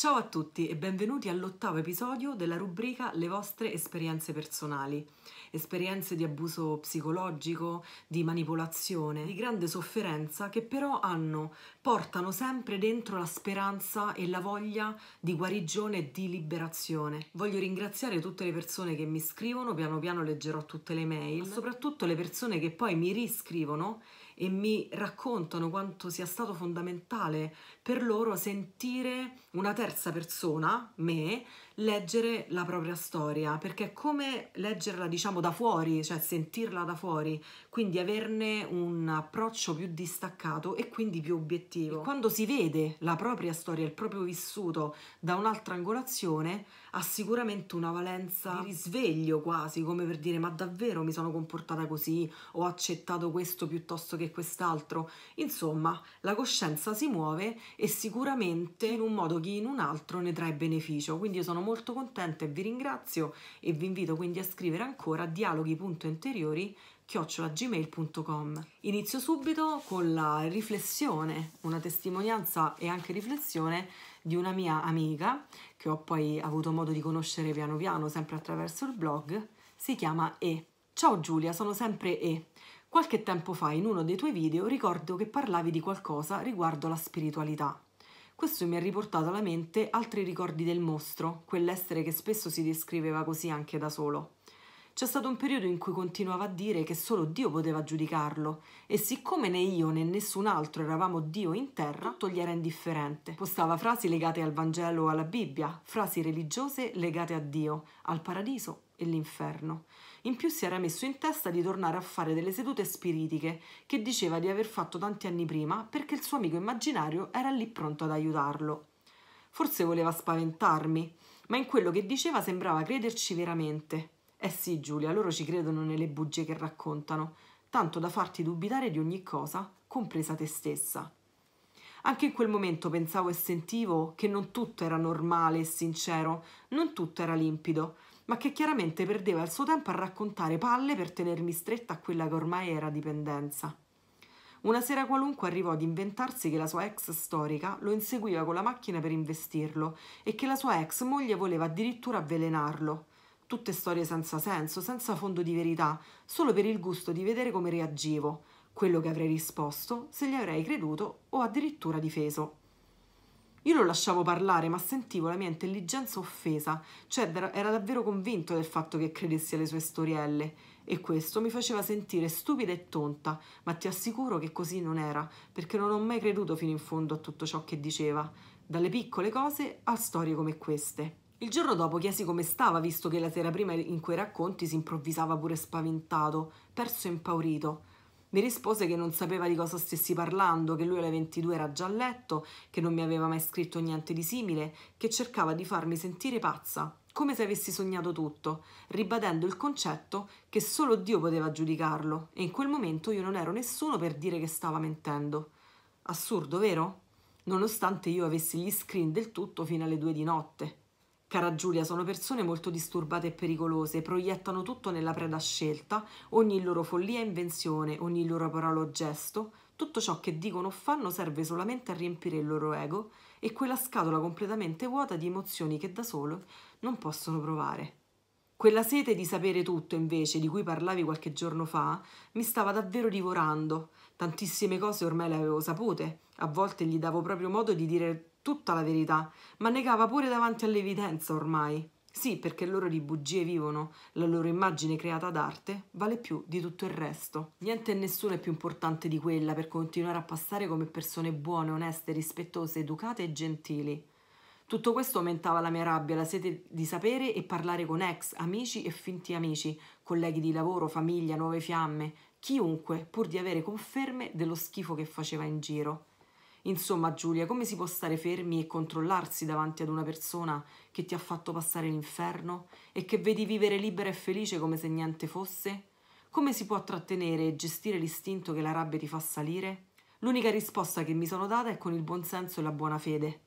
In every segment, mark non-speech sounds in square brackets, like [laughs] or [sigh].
Ciao a tutti e benvenuti all'ottavo episodio della rubrica Le vostre esperienze personali. Esperienze di abuso psicologico, di manipolazione, di grande sofferenza che però hanno, portano sempre dentro la speranza e la voglia di guarigione e di liberazione. Voglio ringraziare tutte le persone che mi scrivono, piano piano leggerò tutte le mail, ma soprattutto le persone che poi mi riscrivono e mi raccontano quanto sia stato fondamentale per loro sentire una terza persona, me, leggere la propria storia, perché è come leggerla diciamo da fuori, cioè sentirla da fuori, quindi averne un approccio più distaccato e quindi più obiettivo. E quando si vede la propria storia, il proprio vissuto da un'altra angolazione, ha sicuramente una valenza di risveglio quasi, come per dire ma davvero mi sono comportata così, ho accettato questo piuttosto che quest'altro. Insomma, la coscienza si muove e sicuramente in un modo chi in un altro ne trae beneficio, quindi io sono molto molto contenta e vi ringrazio e vi invito quindi a scrivere ancora a dialoghi.interiori chiocciolagmail.com. Inizio subito con la riflessione, una testimonianza e anche riflessione di una mia amica che ho poi avuto modo di conoscere piano piano sempre attraverso il blog, si chiama E. Ciao Giulia, sono sempre E. Qualche tempo fa in uno dei tuoi video ricordo che parlavi di qualcosa riguardo la spiritualità. Questo mi ha riportato alla mente altri ricordi del mostro, quell'essere che spesso si descriveva così anche da solo. C'è stato un periodo in cui continuava a dire che solo Dio poteva giudicarlo e siccome né io né nessun altro eravamo Dio in terra, tutto gli era indifferente. Postava frasi legate al Vangelo o alla Bibbia, frasi religiose legate a Dio, al paradiso e l'inferno. In più si era messo in testa di tornare a fare delle sedute spiritiche, che diceva di aver fatto tanti anni prima perché il suo amico immaginario era lì pronto ad aiutarlo. Forse voleva spaventarmi, ma in quello che diceva sembrava crederci veramente. Eh sì, Giulia, loro ci credono nelle bugie che raccontano, tanto da farti dubitare di ogni cosa, compresa te stessa. Anche in quel momento pensavo e sentivo che non tutto era normale e sincero, non tutto era limpido, ma che chiaramente perdeva il suo tempo a raccontare palle per tenermi stretta a quella che ormai era dipendenza. Una sera qualunque arrivò ad inventarsi che la sua ex storica lo inseguiva con la macchina per investirlo e che la sua ex moglie voleva addirittura avvelenarlo. Tutte storie senza senso, senza fondo di verità, solo per il gusto di vedere come reagivo, quello che avrei risposto, se gli avrei creduto o addirittura difeso. Io lo lasciavo parlare, ma sentivo la mia intelligenza offesa, cioè era davvero convinto del fatto che credessi alle sue storielle. E questo mi faceva sentire stupida e tonta, ma ti assicuro che così non era, perché non ho mai creduto fino in fondo a tutto ciò che diceva, dalle piccole cose a storie come queste. Il giorno dopo chiesi come stava, visto che la sera prima in quei racconti si improvvisava pure spaventato, perso e impaurito. Mi rispose che non sapeva di cosa stessi parlando, che lui alle 22 era già a letto, che non mi aveva mai scritto niente di simile, che cercava di farmi sentire pazza, come se avessi sognato tutto, ribadendo il concetto che solo Dio poteva giudicarlo e in quel momento io non ero nessuno per dire che stava mentendo. Assurdo, vero? Nonostante io avessi gli screen del tutto fino alle 2 di notte. Cara Giulia, sono persone molto disturbate e pericolose, proiettano tutto nella preda scelta, ogni loro follia e invenzione, ogni loro parola o gesto, tutto ciò che dicono o fanno serve solamente a riempire il loro ego e quella scatola completamente vuota di emozioni che da solo non possono provare. Quella sete di sapere tutto, invece, di cui parlavi qualche giorno fa, mi stava davvero divorando. Tantissime cose ormai le avevo sapute, a volte gli davo proprio modo di dire tutta la verità, ma negava pure davanti all'evidenza ormai. Sì, perché loro di bugie vivono, la loro immagine creata d'arte vale più di tutto il resto. Niente e nessuno è più importante di quella per continuare a passare come persone buone, oneste, rispettose, educate e gentili. Tutto questo aumentava la mia rabbia, la sete di sapere e parlare con ex, amici e finti amici, colleghi di lavoro, famiglia, nuove fiamme, chiunque, pur di avere conferme dello schifo che faceva in giro. Insomma, Giulia, come si può stare fermi e controllarsi davanti ad una persona che ti ha fatto passare l'inferno e che vedi vivere libera e felice come se niente fosse? Come si può trattenere e gestire l'istinto che la rabbia ti fa salire? L'unica risposta che mi sono data è con il buonsenso e la buona fede.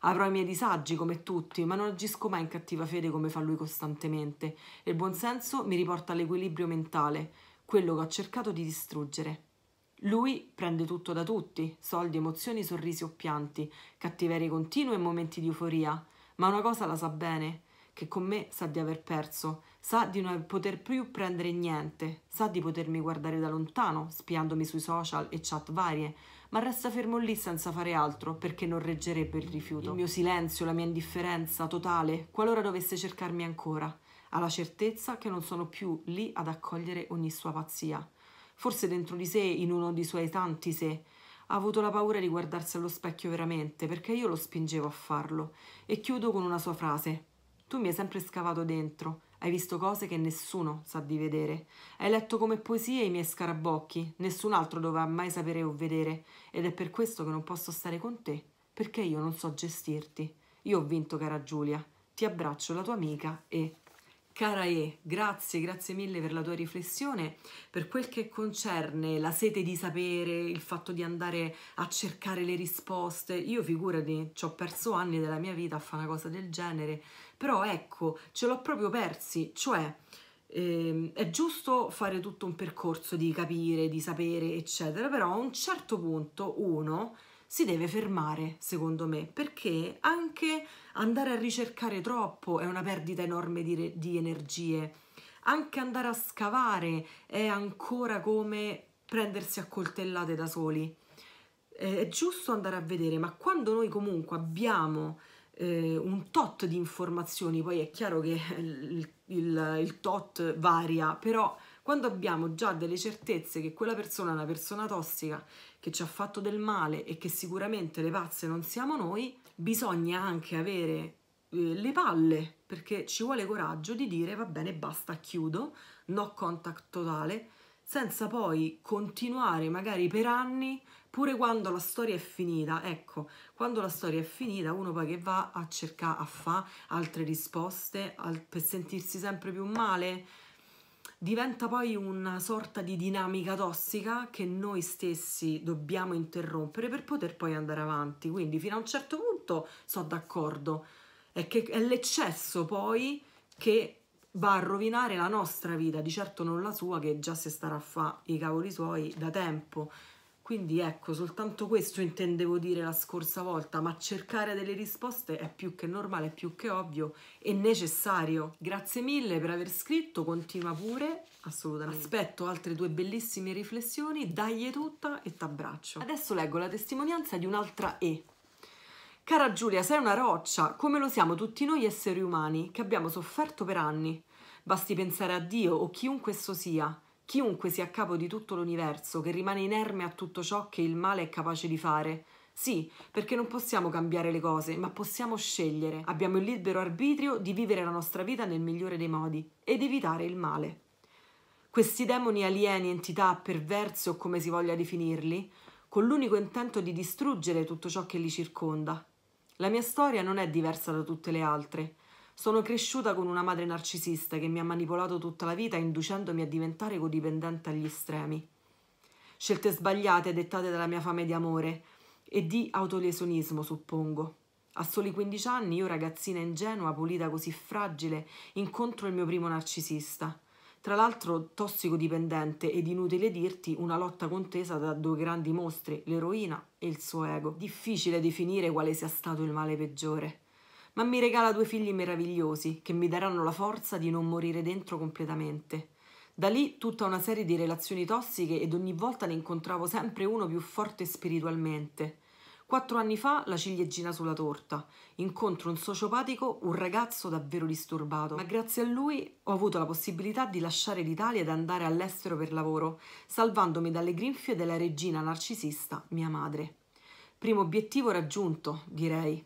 Avrò i miei disagi come tutti, ma non agisco mai in cattiva fede come fa lui costantemente, e il buonsenso mi riporta all'equilibrio mentale, quello che ho cercato di distruggere. Lui prende tutto da tutti, soldi, emozioni, sorrisi o pianti, cattiverie continue e momenti di euforia, ma una cosa la sa bene, che con me sa di aver perso, sa di non poter più prendere niente, sa di potermi guardare da lontano, spiandomi sui social e chat varie, ma resta fermo lì senza fare altro perché non reggerebbe il rifiuto. Il mio silenzio, la mia indifferenza totale, qualora dovesse cercarmi ancora, ha la certezza che non sono più lì ad accogliere ogni sua pazzia forse dentro di sé, in uno di suoi tanti sé. Ha avuto la paura di guardarsi allo specchio veramente, perché io lo spingevo a farlo. E chiudo con una sua frase. Tu mi hai sempre scavato dentro, hai visto cose che nessuno sa di vedere. Hai letto come poesie i miei scarabocchi, nessun altro dovrà mai sapere o vedere. Ed è per questo che non posso stare con te, perché io non so gestirti. Io ho vinto, cara Giulia. Ti abbraccio, la tua amica e... Cara E, grazie, grazie mille per la tua riflessione. Per quel che concerne la sete di sapere, il fatto di andare a cercare le risposte, io figurati, ci ho perso anni della mia vita a fare una cosa del genere, però ecco, ce l'ho proprio persi, cioè ehm, è giusto fare tutto un percorso di capire, di sapere, eccetera, però a un certo punto uno si deve fermare, secondo me, perché anche andare a ricercare troppo è una perdita enorme di, di energie. Anche andare a scavare è ancora come prendersi a coltellate da soli. È giusto andare a vedere, ma quando noi comunque abbiamo eh, un tot di informazioni, poi è chiaro che il, il, il tot varia, però quando abbiamo già delle certezze che quella persona è una persona tossica, che ci ha fatto del male e che sicuramente le pazze non siamo noi, bisogna anche avere eh, le palle, perché ci vuole coraggio di dire va bene, basta, chiudo, no contact totale, senza poi continuare magari per anni, pure quando la storia è finita. Ecco, quando la storia è finita uno poi che va a cercare, a fare altre risposte, al, per sentirsi sempre più male, diventa poi una sorta di dinamica tossica che noi stessi dobbiamo interrompere per poter poi andare avanti. Quindi fino a un certo punto sono d'accordo, è, che è l'eccesso poi che va a rovinare la nostra vita, di certo non la sua che già si starà a fare i cavoli suoi da tempo. Quindi ecco, soltanto questo intendevo dire la scorsa volta, ma cercare delle risposte è più che normale, più che ovvio e necessario. Grazie mille per aver scritto, continua pure, assolutamente. Aspetto altre due bellissime riflessioni, dagli tutta e t'abbraccio. Adesso leggo la testimonianza di un'altra E. Cara Giulia, sei una roccia, come lo siamo tutti noi esseri umani, che abbiamo sofferto per anni. Basti pensare a Dio o chiunque esso sia Chiunque sia a capo di tutto l'universo, che rimane inerme a tutto ciò che il male è capace di fare. Sì, perché non possiamo cambiare le cose, ma possiamo scegliere. Abbiamo il libero arbitrio di vivere la nostra vita nel migliore dei modi ed evitare il male. Questi demoni alieni, entità perverse o come si voglia definirli, con l'unico intento di distruggere tutto ciò che li circonda. La mia storia non è diversa da tutte le altre. Sono cresciuta con una madre narcisista che mi ha manipolato tutta la vita inducendomi a diventare codipendente agli estremi. Scelte sbagliate dettate dalla mia fame di amore e di autolesionismo, suppongo. A soli 15 anni, io ragazzina ingenua, pulita così fragile, incontro il mio primo narcisista. Tra l'altro tossicodipendente ed inutile dirti una lotta contesa da due grandi mostri, l'eroina e il suo ego. Difficile definire quale sia stato il male peggiore ma mi regala due figli meravigliosi che mi daranno la forza di non morire dentro completamente. Da lì tutta una serie di relazioni tossiche ed ogni volta ne incontravo sempre uno più forte spiritualmente. Quattro anni fa, la ciliegina sulla torta. Incontro un sociopatico, un ragazzo davvero disturbato, ma grazie a lui ho avuto la possibilità di lasciare l'Italia ed andare all'estero per lavoro, salvandomi dalle grinfie della regina narcisista, mia madre. Primo obiettivo raggiunto, direi.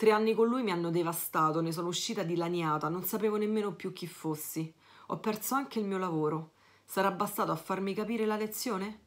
Tre anni con lui mi hanno devastato, ne sono uscita dilaniata, non sapevo nemmeno più chi fossi. Ho perso anche il mio lavoro. Sarà bastato a farmi capire la lezione?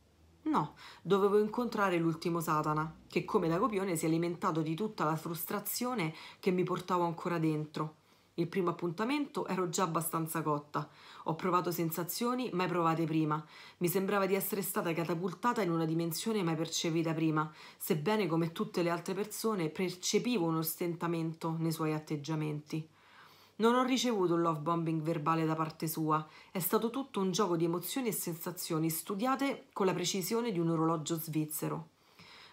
No, dovevo incontrare l'ultimo Satana, che come da copione si è alimentato di tutta la frustrazione che mi portavo ancora dentro. Il primo appuntamento ero già abbastanza cotta. Ho provato sensazioni mai provate prima. Mi sembrava di essere stata catapultata in una dimensione mai percepita prima, sebbene come tutte le altre persone percepivo uno stentamento nei suoi atteggiamenti. Non ho ricevuto un love bombing verbale da parte sua, è stato tutto un gioco di emozioni e sensazioni studiate con la precisione di un orologio svizzero.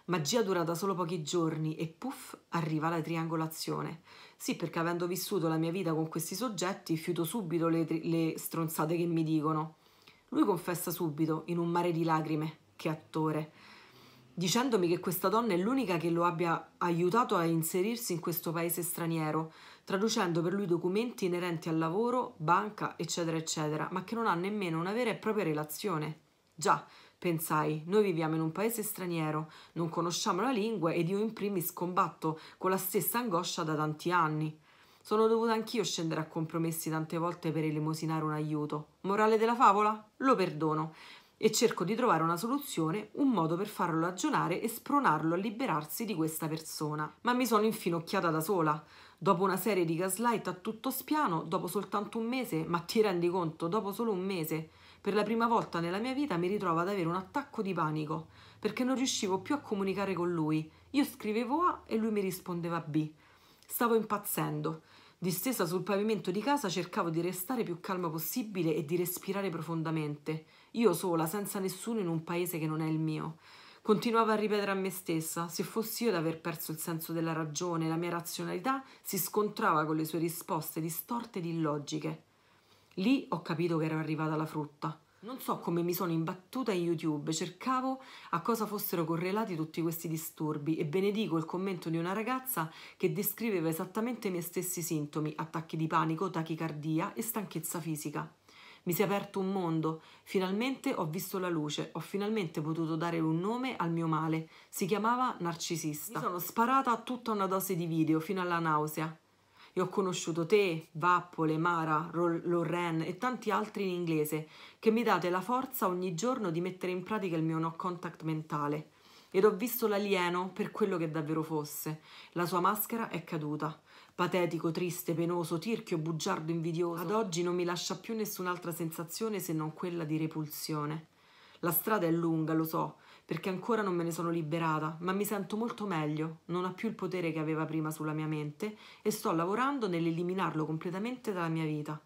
Magia durata solo pochi giorni e puff, arriva la triangolazione. Sì, perché avendo vissuto la mia vita con questi soggetti, fiuto subito le, tri- le stronzate che mi dicono. Lui confessa subito, in un mare di lacrime, che attore, dicendomi che questa donna è l'unica che lo abbia aiutato a inserirsi in questo paese straniero, traducendo per lui documenti inerenti al lavoro, banca, eccetera, eccetera, ma che non ha nemmeno una vera e propria relazione. Già, Pensai, noi viviamo in un paese straniero, non conosciamo la lingua ed io in primis combatto con la stessa angoscia da tanti anni. Sono dovuta anch'io scendere a compromessi tante volte per elemosinare un aiuto. Morale della favola? Lo perdono e cerco di trovare una soluzione, un modo per farlo ragionare e spronarlo a liberarsi di questa persona. Ma mi sono infinocchiata da sola. Dopo una serie di gaslight a tutto spiano, dopo soltanto un mese, ma ti rendi conto, dopo solo un mese. Per la prima volta nella mia vita mi ritrovo ad avere un attacco di panico, perché non riuscivo più a comunicare con lui. Io scrivevo A e lui mi rispondeva B. Stavo impazzendo. Distesa sul pavimento di casa cercavo di restare più calma possibile e di respirare profondamente. Io sola, senza nessuno in un paese che non è il mio. Continuavo a ripetere a me stessa, se fossi io ad aver perso il senso della ragione, la mia razionalità si scontrava con le sue risposte distorte ed illogiche. Lì ho capito che era arrivata la frutta. Non so come mi sono imbattuta in YouTube, cercavo a cosa fossero correlati tutti questi disturbi e benedico il commento di una ragazza che descriveva esattamente i miei stessi sintomi, attacchi di panico, tachicardia e stanchezza fisica. Mi si è aperto un mondo, finalmente ho visto la luce, ho finalmente potuto dare un nome al mio male. Si chiamava narcisista. Mi sono sparata tutta una dose di video fino alla nausea e ho conosciuto te, Vappole, Mara, Rol- Lorraine e tanti altri in inglese che mi date la forza ogni giorno di mettere in pratica il mio no contact mentale. Ed ho visto l'alieno per quello che davvero fosse. La sua maschera è caduta. Patetico, triste, penoso, tirchio, bugiardo, invidioso. Ad oggi non mi lascia più nessun'altra sensazione se non quella di repulsione. La strada è lunga, lo so, perché ancora non me ne sono liberata, ma mi sento molto meglio, non ha più il potere che aveva prima sulla mia mente e sto lavorando nell'eliminarlo completamente dalla mia vita.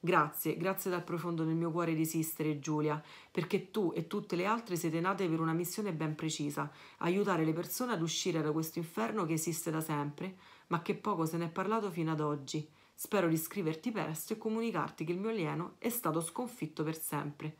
Grazie, grazie dal profondo del mio cuore di esistere, Giulia, perché tu e tutte le altre siete nate per una missione ben precisa, aiutare le persone ad uscire da questo inferno che esiste da sempre, ma che poco se ne è parlato fino ad oggi. Spero di scriverti presto e comunicarti che il mio alieno è stato sconfitto per sempre.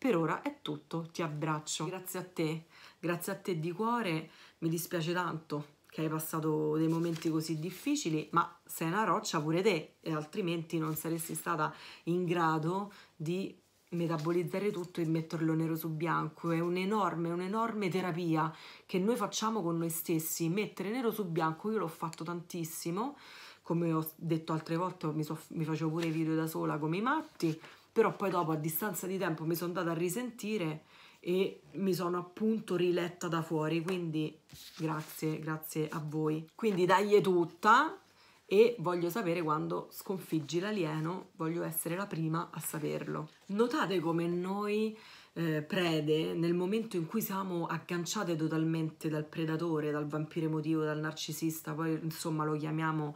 Per ora è tutto, ti abbraccio. Grazie a te, grazie a te di cuore, mi dispiace tanto che hai passato dei momenti così difficili, ma sei una roccia pure te, e altrimenti non saresti stata in grado di metabolizzare tutto e metterlo nero su bianco. È un'enorme, un'enorme terapia che noi facciamo con noi stessi. Mettere nero su bianco, io l'ho fatto tantissimo, come ho detto altre volte, mi, so, mi facevo pure video da sola come i matti però poi dopo a distanza di tempo mi sono andata a risentire e mi sono appunto riletta da fuori, quindi grazie, grazie a voi. Quindi dagli tutta e voglio sapere quando sconfiggi l'alieno, voglio essere la prima a saperlo. Notate come noi eh, prede, nel momento in cui siamo agganciate totalmente dal predatore, dal vampiro emotivo, dal narcisista, poi insomma lo chiamiamo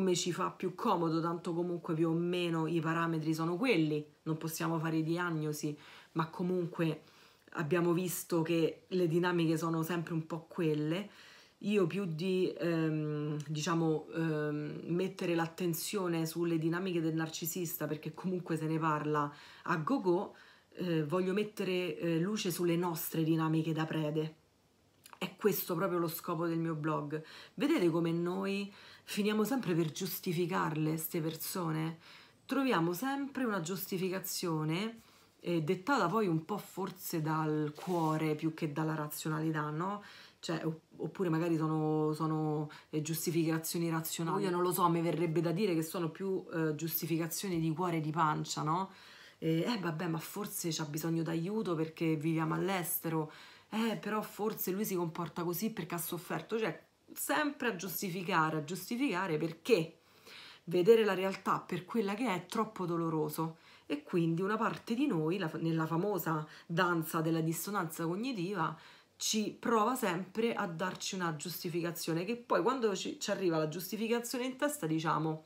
come ci fa più comodo, tanto comunque più o meno i parametri sono quelli, non possiamo fare diagnosi, ma comunque abbiamo visto che le dinamiche sono sempre un po' quelle. Io più di ehm, diciamo ehm, mettere l'attenzione sulle dinamiche del narcisista, perché comunque se ne parla a go-go, eh, voglio mettere eh, luce sulle nostre dinamiche da prede. È questo proprio lo scopo del mio blog. Vedete come noi finiamo sempre per giustificarle, queste persone. Troviamo sempre una giustificazione eh, dettata poi un po' forse dal cuore più che dalla razionalità, no? Cioè, oppure magari sono, sono eh, giustificazioni razionali. Io non lo so, mi verrebbe da dire che sono più eh, giustificazioni di cuore e di pancia, no? eh vabbè, ma forse c'ha bisogno d'aiuto perché viviamo all'estero, eh però forse lui si comporta così perché ha sofferto, cioè sempre a giustificare, a giustificare perché vedere la realtà per quella che è è troppo doloroso e quindi una parte di noi, la, nella famosa danza della dissonanza cognitiva, ci prova sempre a darci una giustificazione che poi quando ci, ci arriva la giustificazione in testa diciamo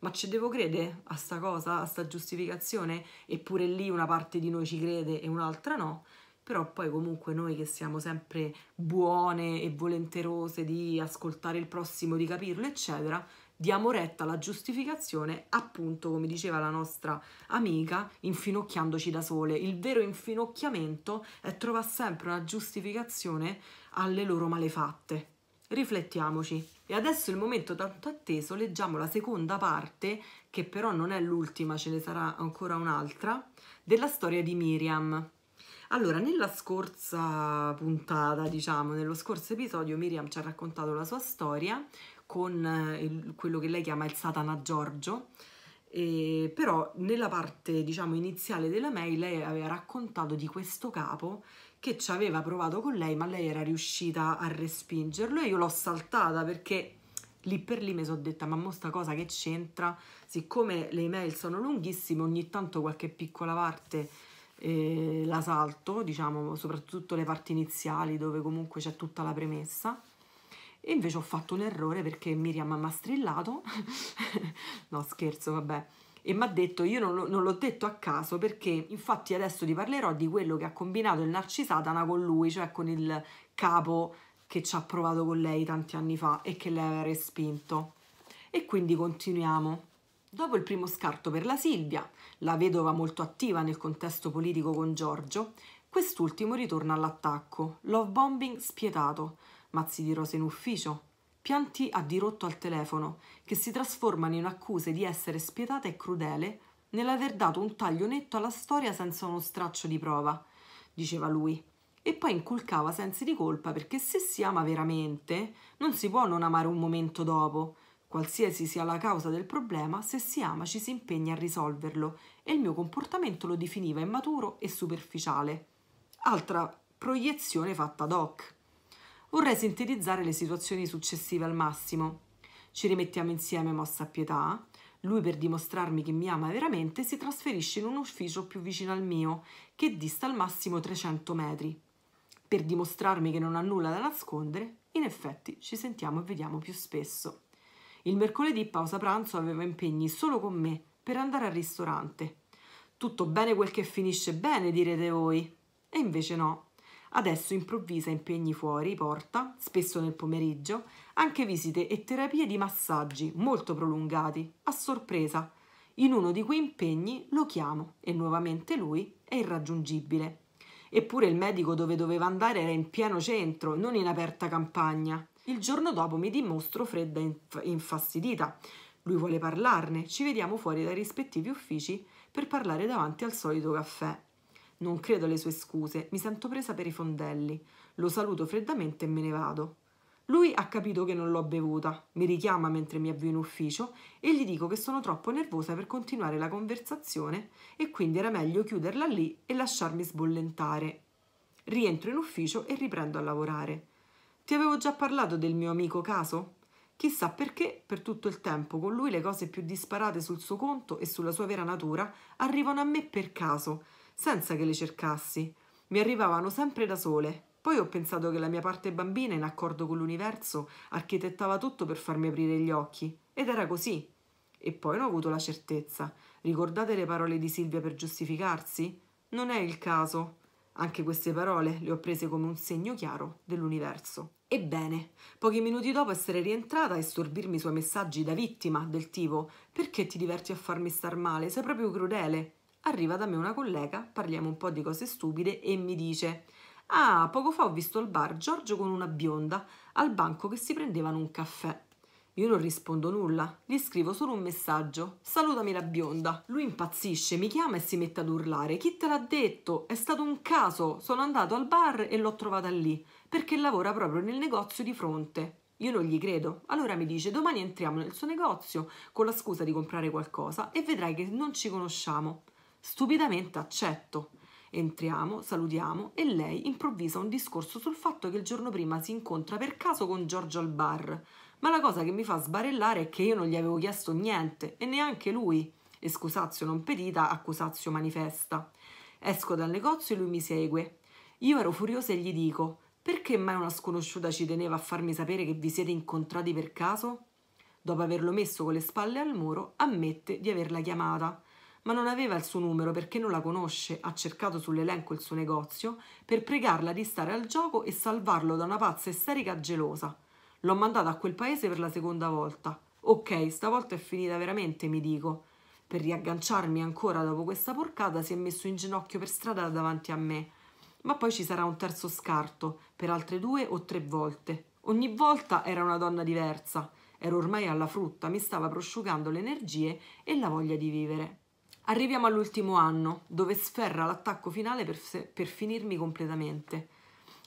ma ci devo credere a sta cosa, a sta giustificazione? Eppure lì una parte di noi ci crede e un'altra no però poi comunque noi che siamo sempre buone e volenterose di ascoltare il prossimo, di capirlo, eccetera, diamo retta alla giustificazione, appunto, come diceva la nostra amica, infinocchiandoci da sole. Il vero infinocchiamento è trovare sempre una giustificazione alle loro malefatte. Riflettiamoci. E adesso è il momento tanto atteso, leggiamo la seconda parte, che però non è l'ultima, ce ne sarà ancora un'altra, della storia di Miriam. Allora, nella scorsa puntata, diciamo, nello scorso episodio, Miriam ci ha raccontato la sua storia con eh, il, quello che lei chiama il Satana Giorgio, e, però nella parte, diciamo, iniziale della mail lei aveva raccontato di questo capo che ci aveva provato con lei, ma lei era riuscita a respingerlo e io l'ho saltata perché lì per lì mi sono detta ma mo sta cosa che c'entra siccome le email sono lunghissime ogni tanto qualche piccola parte eh, la salto, diciamo, soprattutto le parti iniziali dove comunque c'è tutta la premessa. E invece ho fatto un errore perché Miriam mi ha strillato, [laughs] no scherzo, vabbè, e mi ha detto io non, non l'ho detto a caso perché infatti adesso ti parlerò di quello che ha combinato il narcisatana con lui, cioè con il capo che ci ha provato con lei tanti anni fa e che lei aveva respinto. E quindi continuiamo. Dopo il primo scarto per la Silvia, la vedova molto attiva nel contesto politico con Giorgio, quest'ultimo ritorna all'attacco, love bombing spietato, mazzi di rose in ufficio, pianti a dirotto al telefono, che si trasformano in accuse di essere spietata e crudele nell'aver dato un taglio netto alla storia senza uno straccio di prova, diceva lui. E poi inculcava sensi di colpa perché se si ama veramente non si può non amare un momento dopo, Qualsiasi sia la causa del problema, se si ama ci si impegna a risolverlo e il mio comportamento lo definiva immaturo e superficiale. Altra proiezione fatta ad hoc. Vorrei sintetizzare le situazioni successive al massimo. Ci rimettiamo insieme mossa a pietà. Lui per dimostrarmi che mi ama veramente si trasferisce in un ufficio più vicino al mio, che dista al massimo 300 metri. Per dimostrarmi che non ha nulla da nascondere, in effetti ci sentiamo e vediamo più spesso. Il mercoledì pausa pranzo aveva impegni solo con me per andare al ristorante. Tutto bene quel che finisce bene, direte voi. E invece no. Adesso improvvisa impegni fuori, porta, spesso nel pomeriggio, anche visite e terapie di massaggi molto prolungati, a sorpresa. In uno di quei impegni lo chiamo e nuovamente lui è irraggiungibile. Eppure il medico dove doveva andare era in pieno centro, non in aperta campagna. Il giorno dopo mi dimostro fredda e infastidita. Lui vuole parlarne, ci vediamo fuori dai rispettivi uffici per parlare davanti al solito caffè. Non credo alle sue scuse, mi sento presa per i fondelli. Lo saluto freddamente e me ne vado. Lui ha capito che non l'ho bevuta, mi richiama mentre mi avvio in ufficio e gli dico che sono troppo nervosa per continuare la conversazione e quindi era meglio chiuderla lì e lasciarmi sbollentare. Rientro in ufficio e riprendo a lavorare. Ti avevo già parlato del mio amico caso? Chissà perché, per tutto il tempo, con lui le cose più disparate sul suo conto e sulla sua vera natura arrivano a me per caso, senza che le cercassi. Mi arrivavano sempre da sole. Poi ho pensato che la mia parte bambina, in accordo con l'universo, architettava tutto per farmi aprire gli occhi. Ed era così. E poi ne ho avuto la certezza. Ricordate le parole di Silvia per giustificarsi? Non è il caso. Anche queste parole le ho prese come un segno chiaro dell'universo. Ebbene, pochi minuti dopo essere rientrata e sorbirmi i suoi messaggi da vittima del tipo «Perché ti diverti a farmi star male? Sei proprio crudele!» Arriva da me una collega, parliamo un po' di cose stupide e mi dice «Ah, poco fa ho visto al bar Giorgio con una bionda al banco che si prendevano un caffè. Io non rispondo nulla, gli scrivo solo un messaggio. Salutami la bionda. Lui impazzisce, mi chiama e si mette ad urlare. Chi te l'ha detto? È stato un caso. Sono andato al bar e l'ho trovata lì, perché lavora proprio nel negozio di fronte. Io non gli credo. Allora mi dice domani entriamo nel suo negozio con la scusa di comprare qualcosa e vedrai che non ci conosciamo. Stupidamente accetto. Entriamo, salutiamo e lei improvvisa un discorso sul fatto che il giorno prima si incontra per caso con Giorgio al bar. Ma la cosa che mi fa sbarellare è che io non gli avevo chiesto niente e neanche lui. Escusazio non pedita, accusazio manifesta. Esco dal negozio e lui mi segue. Io ero furiosa e gli dico: Perché mai una sconosciuta ci teneva a farmi sapere che vi siete incontrati per caso? Dopo averlo messo con le spalle al muro, ammette di averla chiamata. Ma non aveva il suo numero perché non la conosce, ha cercato sull'elenco il suo negozio per pregarla di stare al gioco e salvarlo da una pazza isterica gelosa. L'ho mandata a quel paese per la seconda volta. Ok, stavolta è finita veramente, mi dico. Per riagganciarmi ancora dopo questa porcata si è messo in ginocchio per strada davanti a me. Ma poi ci sarà un terzo scarto, per altre due o tre volte. Ogni volta era una donna diversa. Ero ormai alla frutta, mi stava prosciugando le energie e la voglia di vivere. Arriviamo all'ultimo anno, dove sferra l'attacco finale per, per finirmi completamente.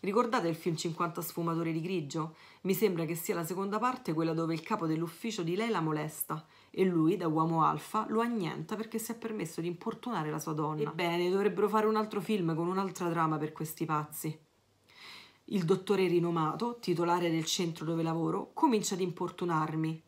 Ricordate il film 50 sfumature di grigio? Mi sembra che sia la seconda parte quella dove il capo dell'ufficio di lei la molesta e lui, da uomo alfa, lo annienta perché si è permesso di importunare la sua donna. Ebbene, dovrebbero fare un altro film con un'altra trama per questi pazzi. Il dottore rinomato, titolare del centro dove lavoro, comincia ad importunarmi.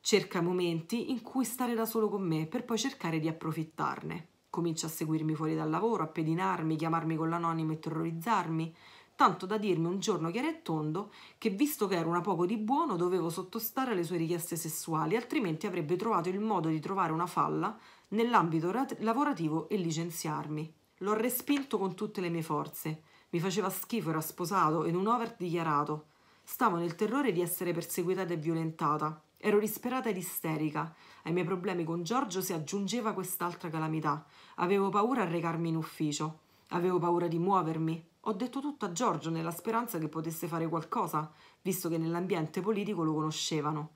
Cerca momenti in cui stare da solo con me per poi cercare di approfittarne. Comincia a seguirmi fuori dal lavoro, a pedinarmi, chiamarmi con l'anonimo e terrorizzarmi tanto da dirmi un giorno chiaro e tondo che visto che ero una poco di buono dovevo sottostare alle sue richieste sessuali, altrimenti avrebbe trovato il modo di trovare una falla nell'ambito lavorativo e licenziarmi. L'ho respinto con tutte le mie forze. Mi faceva schifo, era sposato ed un over dichiarato. Stavo nel terrore di essere perseguitata e violentata. Ero disperata ed isterica. Ai miei problemi con Giorgio si aggiungeva quest'altra calamità. Avevo paura a recarmi in ufficio. Avevo paura di muovermi, ho detto tutto a Giorgio nella speranza che potesse fare qualcosa, visto che nell'ambiente politico lo conoscevano.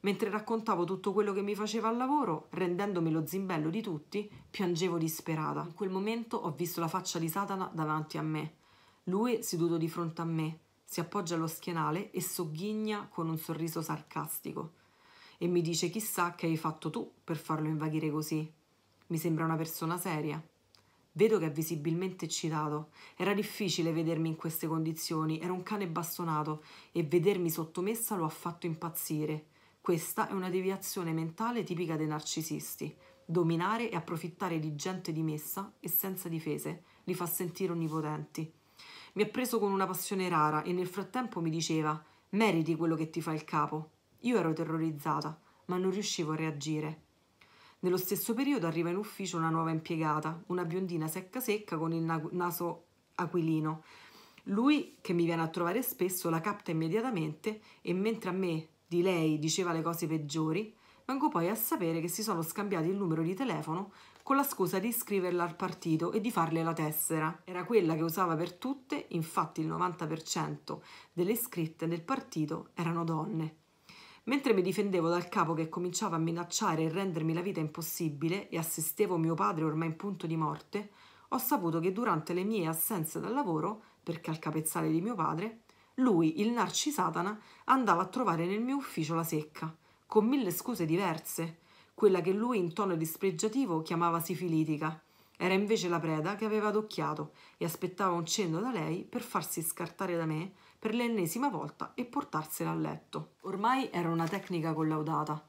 Mentre raccontavo tutto quello che mi faceva al lavoro, rendendomi lo zimbello di tutti, piangevo disperata. In quel momento ho visto la faccia di Satana davanti a me. Lui seduto di fronte a me, si appoggia allo schienale e sogghigna con un sorriso sarcastico. E mi dice chissà che hai fatto tu per farlo invaghire così. Mi sembra una persona seria. Vedo che è visibilmente eccitato. Era difficile vedermi in queste condizioni, era un cane bastonato e vedermi sottomessa lo ha fatto impazzire. Questa è una deviazione mentale tipica dei narcisisti. Dominare e approfittare di gente dimessa e senza difese li fa sentire onnipotenti. Mi ha preso con una passione rara e nel frattempo mi diceva meriti quello che ti fa il capo. Io ero terrorizzata, ma non riuscivo a reagire. Nello stesso periodo arriva in ufficio una nuova impiegata, una biondina secca secca con il naso aquilino. Lui, che mi viene a trovare spesso, la capta immediatamente e mentre a me di lei diceva le cose peggiori, vengo poi a sapere che si sono scambiati il numero di telefono con la scusa di iscriverla al partito e di farle la tessera. Era quella che usava per tutte, infatti il 90% delle iscritte nel partito erano donne. Mentre mi difendevo dal capo che cominciava a minacciare e rendermi la vita impossibile e assistevo mio padre ormai in punto di morte, ho saputo che durante le mie assenze dal lavoro, perché al capezzale di mio padre, lui, il narcisatana, andava a trovare nel mio ufficio la secca, con mille scuse diverse, quella che lui in tono dispregiativo chiamava sifilitica. Era invece la preda che aveva adocchiato e aspettava un cenno da lei per farsi scartare da me per l'ennesima volta e portarsela a letto. Ormai era una tecnica collaudata.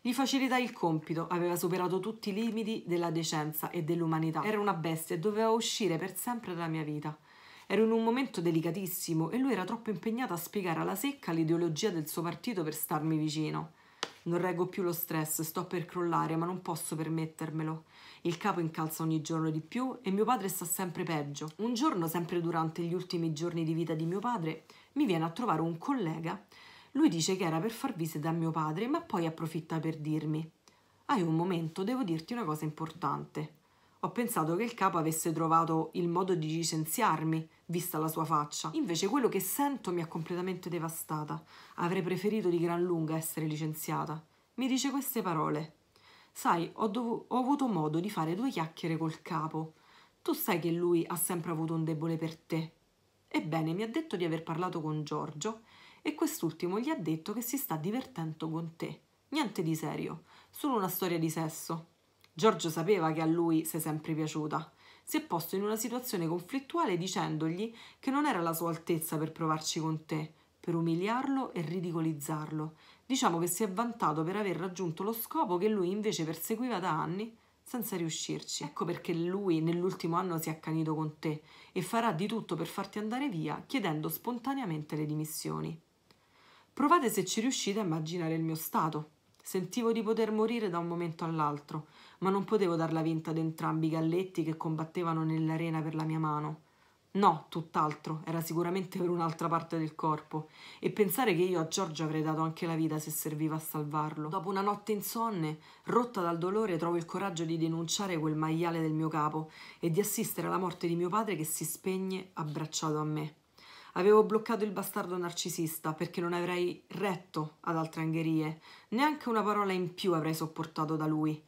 Gli facilitai il compito, aveva superato tutti i limiti della decenza e dell'umanità. Era una bestia e doveva uscire per sempre dalla mia vita. Ero in un momento delicatissimo e lui era troppo impegnato a spiegare alla secca l'ideologia del suo partito per starmi vicino. Non reggo più lo stress, sto per crollare, ma non posso permettermelo. Il capo incalza ogni giorno di più e mio padre sta sempre peggio. Un giorno, sempre durante gli ultimi giorni di vita di mio padre, mi viene a trovare un collega. Lui dice che era per far visita a mio padre, ma poi approfitta per dirmi: Hai un momento, devo dirti una cosa importante. Ho pensato che il capo avesse trovato il modo di licenziarmi, vista la sua faccia. Invece quello che sento mi ha completamente devastata. Avrei preferito di gran lunga essere licenziata. Mi dice queste parole. Sai, ho, ho avuto modo di fare due chiacchiere col capo. Tu sai che lui ha sempre avuto un debole per te. Ebbene, mi ha detto di aver parlato con Giorgio e quest'ultimo gli ha detto che si sta divertendo con te. Niente di serio, solo una storia di sesso. Giorgio sapeva che a lui sei sempre piaciuta. Si è posto in una situazione conflittuale dicendogli che non era la sua altezza per provarci con te, per umiliarlo e ridicolizzarlo. Diciamo che si è vantato per aver raggiunto lo scopo che lui invece perseguiva da anni senza riuscirci. Ecco perché lui nell'ultimo anno si è accanito con te e farà di tutto per farti andare via chiedendo spontaneamente le dimissioni. Provate se ci riuscite a immaginare il mio stato. Sentivo di poter morire da un momento all'altro ma non potevo darla vinta ad entrambi i galletti che combattevano nell'arena per la mia mano. No, tutt'altro, era sicuramente per un'altra parte del corpo, e pensare che io a Giorgio avrei dato anche la vita se serviva a salvarlo. Dopo una notte insonne, rotta dal dolore, trovo il coraggio di denunciare quel maiale del mio capo e di assistere alla morte di mio padre che si spegne abbracciato a me. Avevo bloccato il bastardo narcisista perché non avrei retto ad altre angherie, neanche una parola in più avrei sopportato da lui.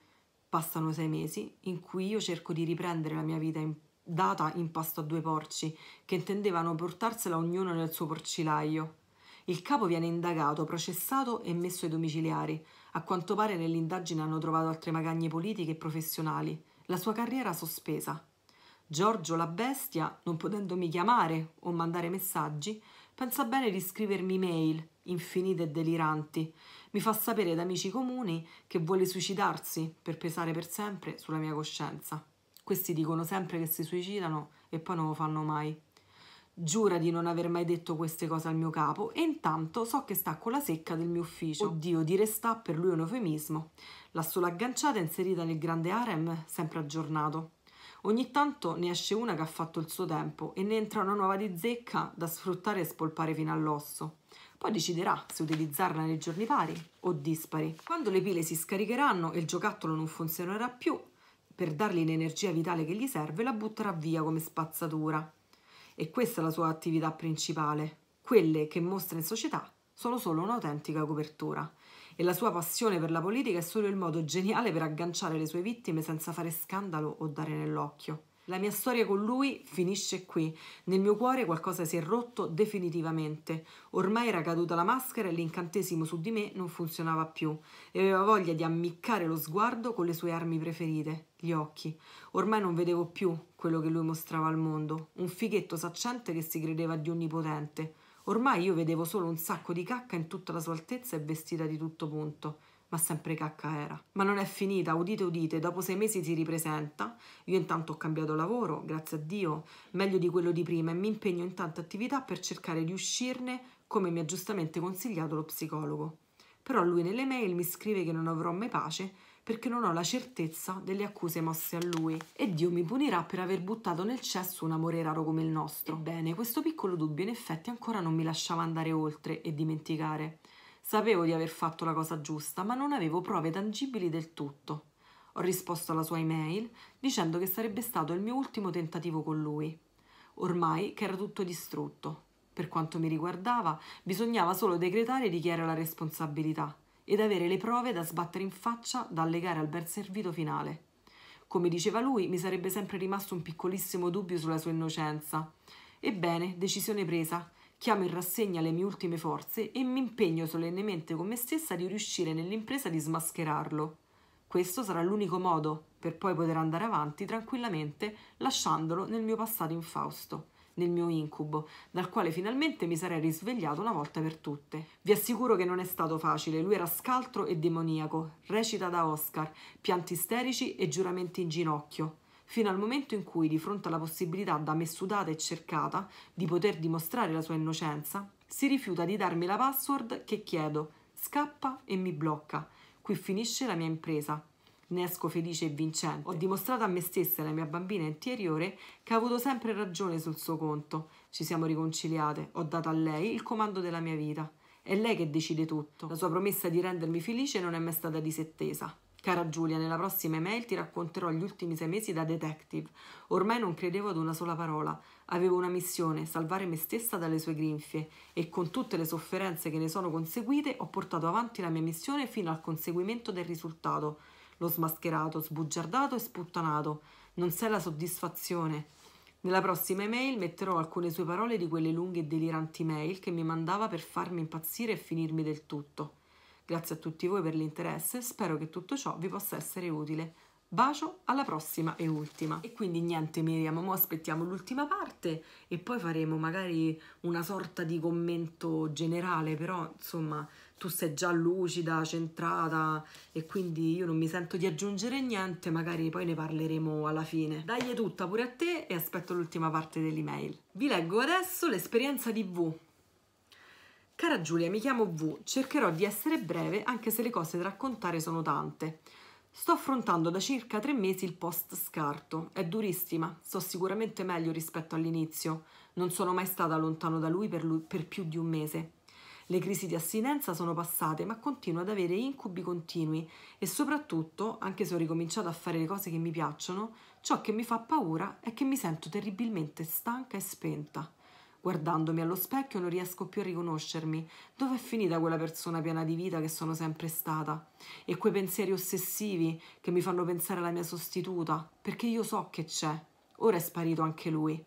Passano sei mesi in cui io cerco di riprendere la mia vita in, data in pasto a due porci, che intendevano portarsela ognuno nel suo porcilaio. Il capo viene indagato, processato e messo ai domiciliari. A quanto pare nell'indagine hanno trovato altre magagne politiche e professionali. La sua carriera sospesa. Giorgio la bestia, non potendomi chiamare o mandare messaggi, pensa bene di scrivermi mail infinite e deliranti. Mi fa sapere da amici comuni che vuole suicidarsi per pesare per sempre sulla mia coscienza. Questi dicono sempre che si suicidano e poi non lo fanno mai. Giura di non aver mai detto queste cose al mio capo e intanto so che sta con la secca del mio ufficio. Oddio, dire sta per lui è un eufemismo. La sola agganciata è inserita nel grande harem, sempre aggiornato. Ogni tanto ne esce una che ha fatto il suo tempo e ne entra una nuova di zecca da sfruttare e spolpare fino all'osso. Poi deciderà se utilizzarla nei giorni pari o dispari. Quando le pile si scaricheranno e il giocattolo non funzionerà più, per dargli l'energia vitale che gli serve, la butterà via come spazzatura. E questa è la sua attività principale. Quelle che mostra in società sono solo un'autentica copertura. E la sua passione per la politica è solo il modo geniale per agganciare le sue vittime senza fare scandalo o dare nell'occhio. La mia storia con lui finisce qui. Nel mio cuore qualcosa si è rotto definitivamente. Ormai era caduta la maschera e l'incantesimo su di me non funzionava più e aveva voglia di ammiccare lo sguardo con le sue armi preferite, gli occhi. Ormai non vedevo più quello che lui mostrava al mondo, un fighetto saccente che si credeva di onnipotente. Ormai io vedevo solo un sacco di cacca in tutta la sua altezza e vestita di tutto punto ma sempre cacca era. Ma non è finita, udite udite, dopo sei mesi si ripresenta, io intanto ho cambiato lavoro, grazie a Dio, meglio di quello di prima e mi impegno in tante attività per cercare di uscirne come mi ha giustamente consigliato lo psicologo. Però lui nelle mail mi scrive che non avrò mai pace perché non ho la certezza delle accuse mosse a lui e Dio mi punirà per aver buttato nel cesso un amore raro come il nostro. Bene, questo piccolo dubbio in effetti ancora non mi lasciava andare oltre e dimenticare. Sapevo di aver fatto la cosa giusta, ma non avevo prove tangibili del tutto. Ho risposto alla sua email dicendo che sarebbe stato il mio ultimo tentativo con lui. Ormai che era tutto distrutto. Per quanto mi riguardava, bisognava solo decretare di chi era la responsabilità ed avere le prove da sbattere in faccia da allegare al bel servito finale. Come diceva lui, mi sarebbe sempre rimasto un piccolissimo dubbio sulla sua innocenza. Ebbene, decisione presa, chiamo in rassegna le mie ultime forze e mi impegno solennemente con me stessa di riuscire nell'impresa di smascherarlo. Questo sarà l'unico modo per poi poter andare avanti tranquillamente lasciandolo nel mio passato infausto nel mio incubo, dal quale finalmente mi sarei risvegliato una volta per tutte. Vi assicuro che non è stato facile, lui era scaltro e demoniaco, recita da Oscar, pianti isterici e giuramenti in ginocchio fino al momento in cui, di fronte alla possibilità da me sudata e cercata di poter dimostrare la sua innocenza, si rifiuta di darmi la password che chiedo, scappa e mi blocca. Qui finisce la mia impresa. Ne esco felice e vincente. Ho dimostrato a me stessa e alla mia bambina interiore che ha avuto sempre ragione sul suo conto. Ci siamo riconciliate, ho dato a lei il comando della mia vita. È lei che decide tutto. La sua promessa di rendermi felice non è mai stata disattesa. Cara Giulia, nella prossima email ti racconterò gli ultimi sei mesi da detective. Ormai non credevo ad una sola parola. Avevo una missione, salvare me stessa dalle sue grinfie e con tutte le sofferenze che ne sono conseguite ho portato avanti la mia missione fino al conseguimento del risultato. L'ho smascherato, sbugiardato e sputtanato. Non sei la soddisfazione. Nella prossima email metterò alcune sue parole di quelle lunghe e deliranti mail che mi mandava per farmi impazzire e finirmi del tutto. Grazie a tutti voi per l'interesse, spero che tutto ciò vi possa essere utile. Bacio alla prossima e ultima. E quindi niente Miriam, mo aspettiamo l'ultima parte e poi faremo magari una sorta di commento generale, però insomma tu sei già lucida, centrata e quindi io non mi sento di aggiungere niente, magari poi ne parleremo alla fine. Dai tutta pure a te e aspetto l'ultima parte dell'email. Vi leggo adesso l'esperienza di V. Cara Giulia, mi chiamo V, cercherò di essere breve anche se le cose da raccontare sono tante. Sto affrontando da circa tre mesi il post scarto, è durissima, sto sicuramente meglio rispetto all'inizio, non sono mai stata lontano da lui per, lui per, più di un mese. Le crisi di assinenza sono passate ma continuo ad avere incubi continui e soprattutto, anche se ho ricominciato a fare le cose che mi piacciono, ciò che mi fa paura è che mi sento terribilmente stanca e spenta. Guardandomi allo specchio non riesco più a riconoscermi. Dove è finita quella persona piena di vita che sono sempre stata? E quei pensieri ossessivi che mi fanno pensare alla mia sostituta, perché io so che c'è. Ora è sparito anche lui.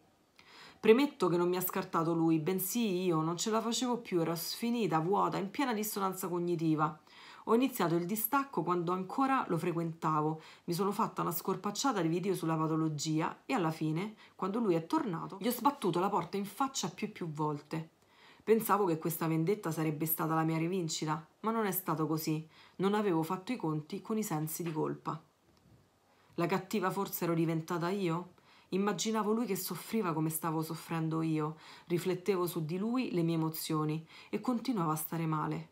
Premetto che non mi ha scartato lui, bensì io non ce la facevo più, ero sfinita, vuota, in piena dissonanza cognitiva. Ho iniziato il distacco quando ancora lo frequentavo, mi sono fatta una scorpacciata di video sulla patologia e alla fine, quando lui è tornato, gli ho sbattuto la porta in faccia più e più volte. Pensavo che questa vendetta sarebbe stata la mia rivincita, ma non è stato così. Non avevo fatto i conti con i sensi di colpa. La cattiva forse ero diventata io? Immaginavo lui che soffriva come stavo soffrendo io, riflettevo su di lui le mie emozioni e continuavo a stare male.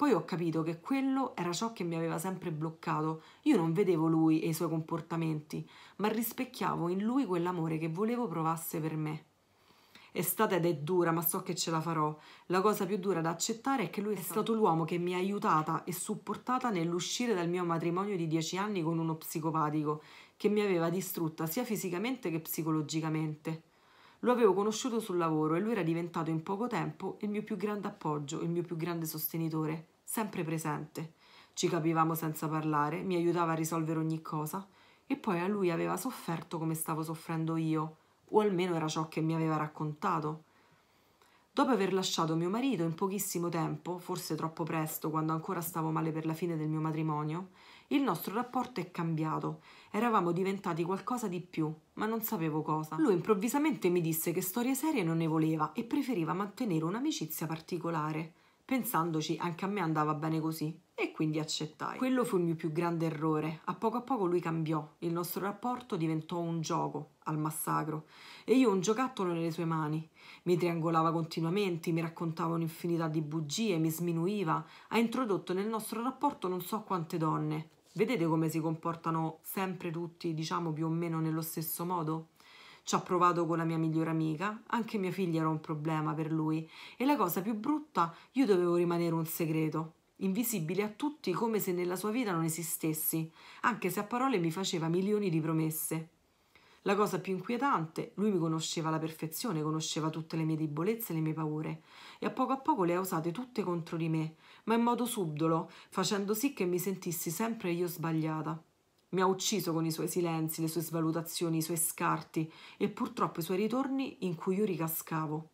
Poi ho capito che quello era ciò che mi aveva sempre bloccato. Io non vedevo lui e i suoi comportamenti, ma rispecchiavo in lui quell'amore che volevo provasse per me. È stata ed è dura, ma so che ce la farò. La cosa più dura da accettare è che lui è stato l'uomo che mi ha aiutata e supportata nell'uscire dal mio matrimonio di dieci anni con uno psicopatico, che mi aveva distrutta sia fisicamente che psicologicamente. Lo avevo conosciuto sul lavoro e lui era diventato in poco tempo il mio più grande appoggio, il mio più grande sostenitore, sempre presente. Ci capivamo senza parlare, mi aiutava a risolvere ogni cosa e poi a lui aveva sofferto come stavo soffrendo io, o almeno era ciò che mi aveva raccontato. Dopo aver lasciato mio marito in pochissimo tempo, forse troppo presto, quando ancora stavo male per la fine del mio matrimonio, il nostro rapporto è cambiato. Eravamo diventati qualcosa di più, ma non sapevo cosa. Lui improvvisamente mi disse che storie serie non ne voleva e preferiva mantenere un'amicizia particolare. Pensandoci, anche a me andava bene così, e quindi accettai. Quello fu il mio più grande errore. A poco a poco lui cambiò, il nostro rapporto diventò un gioco al massacro e io un giocattolo nelle sue mani. Mi triangolava continuamente, mi raccontava un'infinità di bugie, mi sminuiva, ha introdotto nel nostro rapporto non so quante donne. Vedete come si comportano sempre tutti, diciamo più o meno nello stesso modo? Ci ha provato con la mia migliore amica, anche mia figlia era un problema per lui e la cosa più brutta, io dovevo rimanere un segreto, invisibile a tutti come se nella sua vita non esistessi, anche se a parole mi faceva milioni di promesse. La cosa più inquietante, lui mi conosceva alla perfezione, conosceva tutte le mie debolezze e le mie paure, e a poco a poco le ha usate tutte contro di me, ma in modo subdolo, facendo sì che mi sentissi sempre io sbagliata. Mi ha ucciso con i suoi silenzi, le sue svalutazioni, i suoi scarti e purtroppo i suoi ritorni in cui io ricascavo.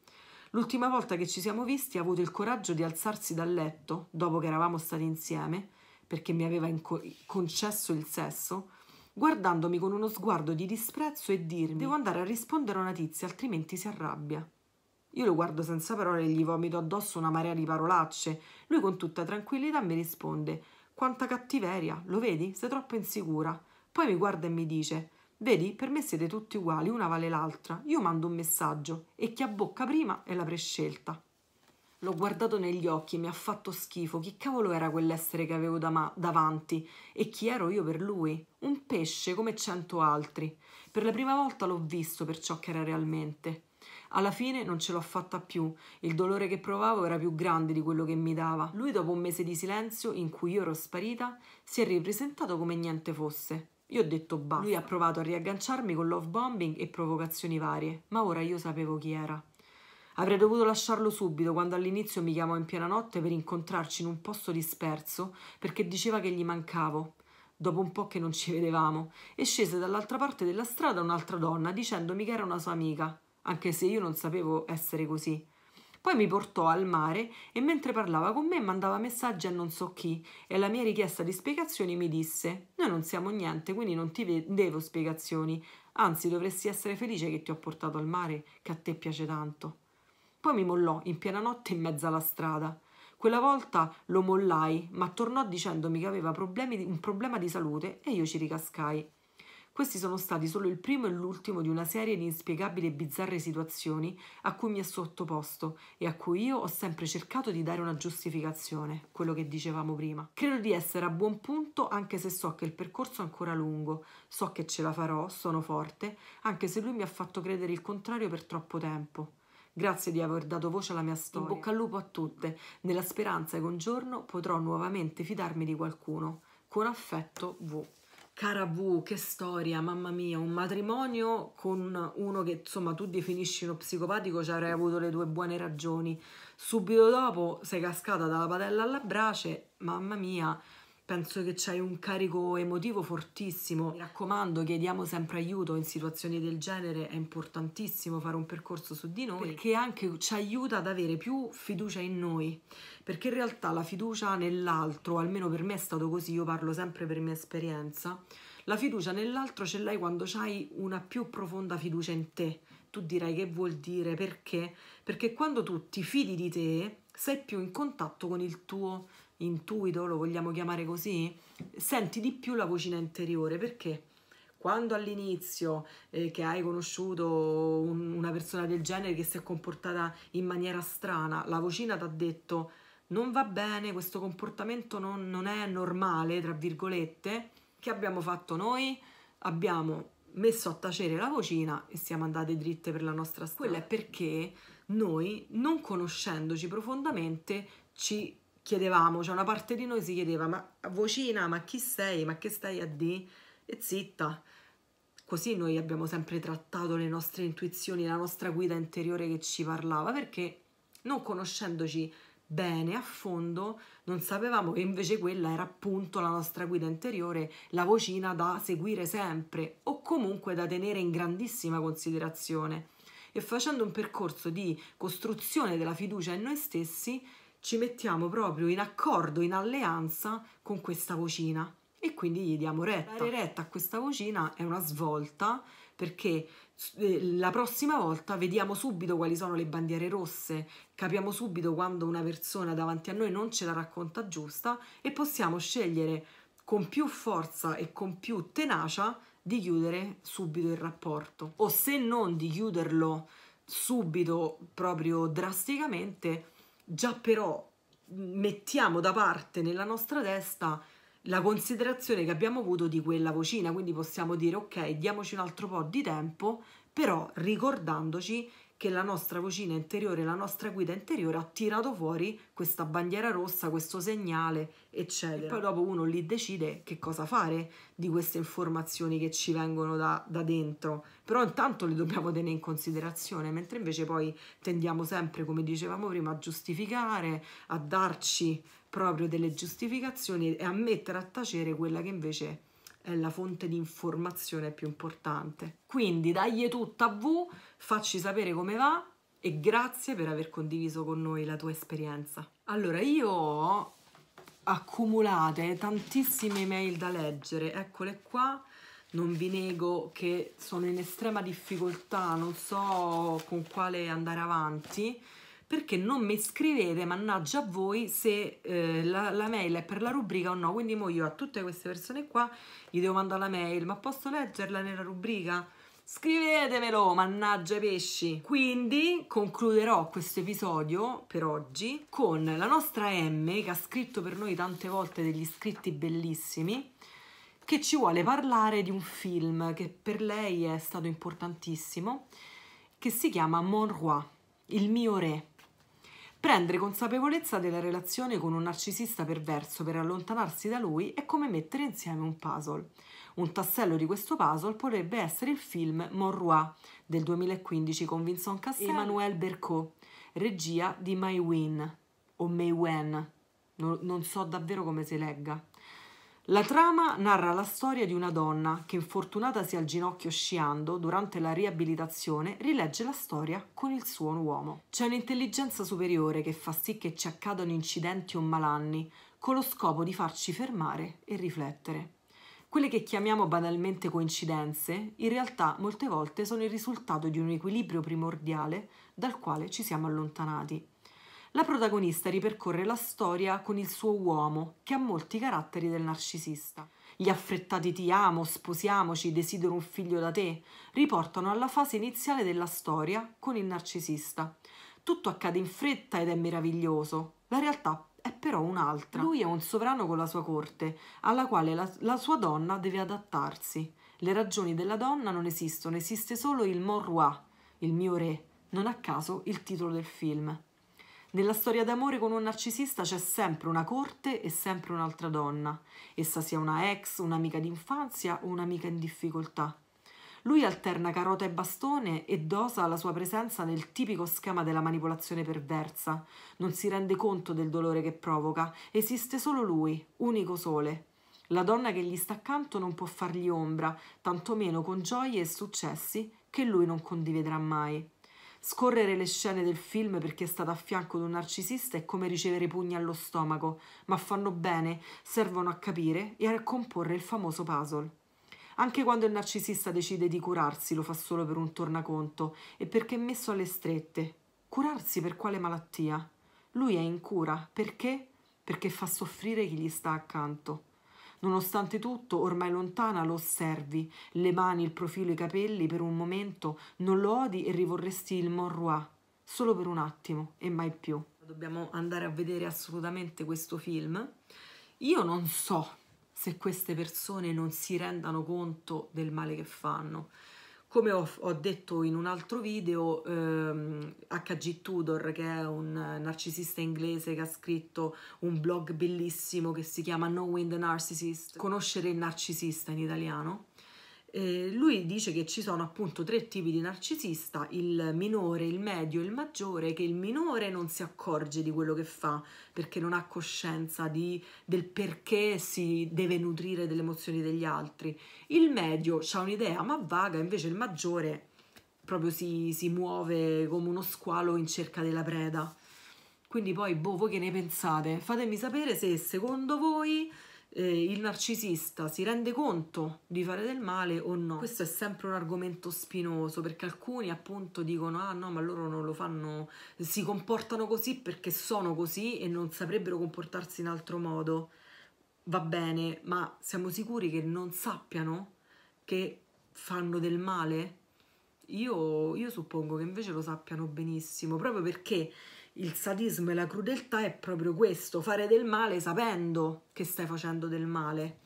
L'ultima volta che ci siamo visti ha avuto il coraggio di alzarsi dal letto, dopo che eravamo stati insieme, perché mi aveva concesso il sesso, guardandomi con uno sguardo di disprezzo e dirmi «Devo andare a rispondere a una tizia, altrimenti si arrabbia». Io lo guardo senza parole e gli vomito addosso una marea di parolacce. Lui con tutta tranquillità mi risponde «Quanta cattiveria, lo vedi? Sei troppo insicura». Poi mi guarda e mi dice Vedi, per me siete tutti uguali, una vale l'altra. Io mando un messaggio e chi abbocca prima è la prescelta. L'ho guardato negli occhi e mi ha fatto schifo. Chi cavolo era quell'essere che avevo da davanti? E chi ero io per lui? Un pesce come cento altri. Per la prima volta l'ho visto per ciò che era realmente. Alla fine non ce l'ho fatta più, il dolore che provavo era più grande di quello che mi dava. Lui, dopo un mese di silenzio in cui io ero sparita, si è ripresentato come niente fosse. Io ho detto basta. Lui ha provato a riagganciarmi con love bombing e provocazioni varie, ma ora io sapevo chi era. Avrei dovuto lasciarlo subito quando all'inizio mi chiamò in piena notte per incontrarci in un posto disperso perché diceva che gli mancavo. Dopo un po' che non ci vedevamo, e scese dall'altra parte della strada un'altra donna dicendomi che era una sua amica, anche se io non sapevo essere così. Poi mi portò al mare e mentre parlava con me mandava messaggi a non so chi e alla mia richiesta di spiegazioni mi disse «Noi non siamo niente, quindi non ti devo spiegazioni, anzi dovresti essere felice che ti ho portato al mare, che a te piace tanto». Poi mi mollò in piena notte in mezzo alla strada. Quella volta lo mollai, ma tornò dicendomi che aveva di, un problema di salute e io ci ricascai. Questi sono stati solo il primo e l'ultimo di una serie di inspiegabili e bizzarre situazioni a cui mi è sottoposto e a cui io ho sempre cercato di dare una giustificazione, quello che dicevamo prima. Credo di essere a buon punto anche se so che il percorso è ancora lungo, so che ce la farò, sono forte, anche se lui mi ha fatto credere il contrario per troppo tempo. Grazie di aver dato voce alla mia storia. In bocca al lupo a tutte, nella speranza che un giorno potrò nuovamente fidarmi di qualcuno. Con affetto, V. Cara V, che storia, mamma mia, un matrimonio con uno che insomma tu definisci uno psicopatico, ci avrei avuto le tue buone ragioni. Subito dopo sei cascata dalla padella alla brace, mamma mia, penso che c'hai un carico emotivo fortissimo. Mi raccomando, chiediamo sempre aiuto in situazioni del genere, è importantissimo fare un percorso su di noi perché anche ci aiuta ad avere più fiducia in noi, perché in realtà la fiducia nell'altro, almeno per me è stato così, io parlo sempre per mia esperienza, la fiducia nell'altro ce l'hai quando hai una più profonda fiducia in te. Tu dirai che vuol dire perché? Perché quando tu ti fidi di te, sei più in contatto con il tuo intuito, lo vogliamo chiamare così, senti di più la vocina interiore perché quando all'inizio eh, che hai conosciuto un, una persona del genere che si è comportata in maniera strana, la vocina ti ha detto non va bene, questo comportamento non, non è normale, tra virgolette, che abbiamo fatto noi? Abbiamo messo a tacere la vocina e siamo andate dritte per la nostra strada. Quello è perché noi, non conoscendoci profondamente, ci chiedevamo, cioè una parte di noi si chiedeva, ma vocina, ma chi sei, ma che stai a di? E zitta. Così noi abbiamo sempre trattato le nostre intuizioni, la nostra guida interiore che ci parlava, perché non conoscendoci bene a fondo, non sapevamo che invece quella era appunto la nostra guida interiore, la vocina da seguire sempre o comunque da tenere in grandissima considerazione. E facendo un percorso di costruzione della fiducia in noi stessi, ci mettiamo proprio in accordo, in alleanza con questa vocina e quindi gli diamo retta. Dare retta a questa vocina è una svolta perché eh, la prossima volta vediamo subito quali sono le bandiere rosse, capiamo subito quando una persona davanti a noi non ce la racconta giusta e possiamo scegliere con più forza e con più tenacia di chiudere subito il rapporto o se non di chiuderlo subito proprio drasticamente già però mettiamo da parte nella nostra testa la considerazione che abbiamo avuto di quella vocina, quindi possiamo dire ok, diamoci un altro po' di tempo, però ricordandoci che la nostra vocina interiore, la nostra guida interiore ha tirato fuori questa bandiera rossa, questo segnale, eccetera. E poi dopo uno lì decide che cosa fare di queste informazioni che ci vengono da, da dentro. Però intanto le dobbiamo tenere in considerazione, mentre invece poi tendiamo sempre, come dicevamo prima, a giustificare, a darci proprio delle giustificazioni e a mettere a tacere quella che invece è la fonte di informazione più importante. Quindi dagli tutto a V, facci sapere come va e grazie per aver condiviso con noi la tua esperienza. Allora, io ho accumulate tantissime email da leggere, eccole qua. Non vi nego che sono in estrema difficoltà, non so con quale andare avanti perché non mi scrivete, mannaggia a voi, se eh, la, la, mail è per la rubrica o no. Quindi mo io a tutte queste persone qua gli devo mandare la mail, ma posso leggerla nella rubrica? Scrivetemelo, mannaggia i pesci! Quindi concluderò questo episodio per oggi con la nostra M che ha scritto per noi tante volte degli scritti bellissimi che ci vuole parlare di un film che per lei è stato importantissimo, che si chiama Mon Roi, il mio re. Prendere consapevolezza della relazione con un narcisista perverso per allontanarsi da lui è come mettere insieme un puzzle. Un tassello di questo puzzle potrebbe essere il film Monroe del 2015 con Vincent Cassel e Emmanuel Bercot, regia di Maywin o Maywen. non, non so davvero come si legga. La trama narra la storia di una donna che, infortunatasi al ginocchio sciando durante la riabilitazione, rilegge la storia con il suo uomo. C'è un'intelligenza superiore che fa sì che ci accadano incidenti o malanni, con lo scopo di farci fermare e riflettere. Quelle che chiamiamo banalmente coincidenze, in realtà molte volte sono il risultato di un equilibrio primordiale dal quale ci siamo allontanati la protagonista ripercorre la storia con il suo uomo, che ha molti caratteri del narcisista. Gli affrettati ti amo, sposiamoci, desidero un figlio da te, riportano alla fase iniziale della storia con il narcisista. Tutto accade in fretta ed è meraviglioso. La realtà è però un'altra. Lui è un sovrano con la sua corte, alla quale la, la sua donna deve adattarsi. Le ragioni della donna non esistono, esiste solo il mon roi, il mio re, non a caso il titolo del film. Nella storia d'amore con un narcisista c'è sempre una corte e sempre un'altra donna, essa sia una ex, un'amica d'infanzia o un'amica in difficoltà. Lui alterna carota e bastone e dosa la sua presenza nel tipico schema della manipolazione perversa. Non si rende conto del dolore che provoca, esiste solo lui, unico sole. La donna che gli sta accanto non può fargli ombra, tantomeno con gioie e successi che lui non condividerà mai. Scorrere le scene del film perché è stata a fianco di un narcisista è come ricevere pugni allo stomaco, ma fanno bene, servono a capire e a comporre il famoso puzzle. Anche quando il narcisista decide di curarsi lo fa solo per un tornaconto e perché è messo alle strette. Curarsi per quale malattia? Lui è in cura perché? Perché fa soffrire chi gli sta accanto. Nonostante tutto, ormai lontana lo osservi, le mani, il profilo, i capelli, per un momento non lo odi e rivorresti il Monroe, solo per un attimo e mai più. Dobbiamo andare a vedere assolutamente questo film. Io non so se queste persone non si rendano conto del male che fanno. Come ho, ho, detto in un altro video, ehm, HG Tudor, che è un narcisista inglese che ha scritto un blog bellissimo che si chiama Knowing the Narcissist, conoscere il narcisista in italiano, eh, lui dice che ci sono appunto tre tipi di narcisista, il minore, il medio e il maggiore, che il minore non si accorge di quello che fa perché non ha coscienza di, del perché si deve nutrire delle emozioni degli altri, il medio ha un'idea ma vaga, invece il maggiore proprio si, si, muove come uno squalo in cerca della preda. Quindi poi, boh, voi che ne pensate? Fatemi sapere se secondo voi eh, il narcisista si rende conto di fare del male o no. Questo è sempre un argomento spinoso perché alcuni appunto dicono ah no ma loro non lo fanno, si comportano così perché sono così e non saprebbero comportarsi in altro modo. Va bene, ma siamo sicuri che non sappiano che fanno del male? Io, io suppongo che invece lo sappiano benissimo, proprio perché il sadismo e la crudeltà è proprio questo, fare del male sapendo che stai facendo del male.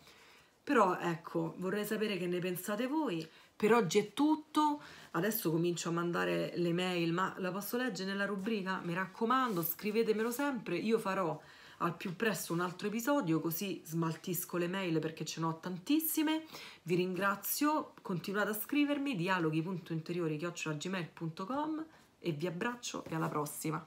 Però ecco, vorrei sapere che ne pensate voi. Per oggi è tutto, adesso comincio a mandare le mail, ma la posso leggere nella rubrica? Mi raccomando, scrivetemelo sempre, io farò al più presto un altro episodio così smaltisco le mail perché ce n'ho tantissime. Vi ringrazio, continuate a scrivermi dialoghi.interiori.gmail.com e vi abbraccio e alla prossima.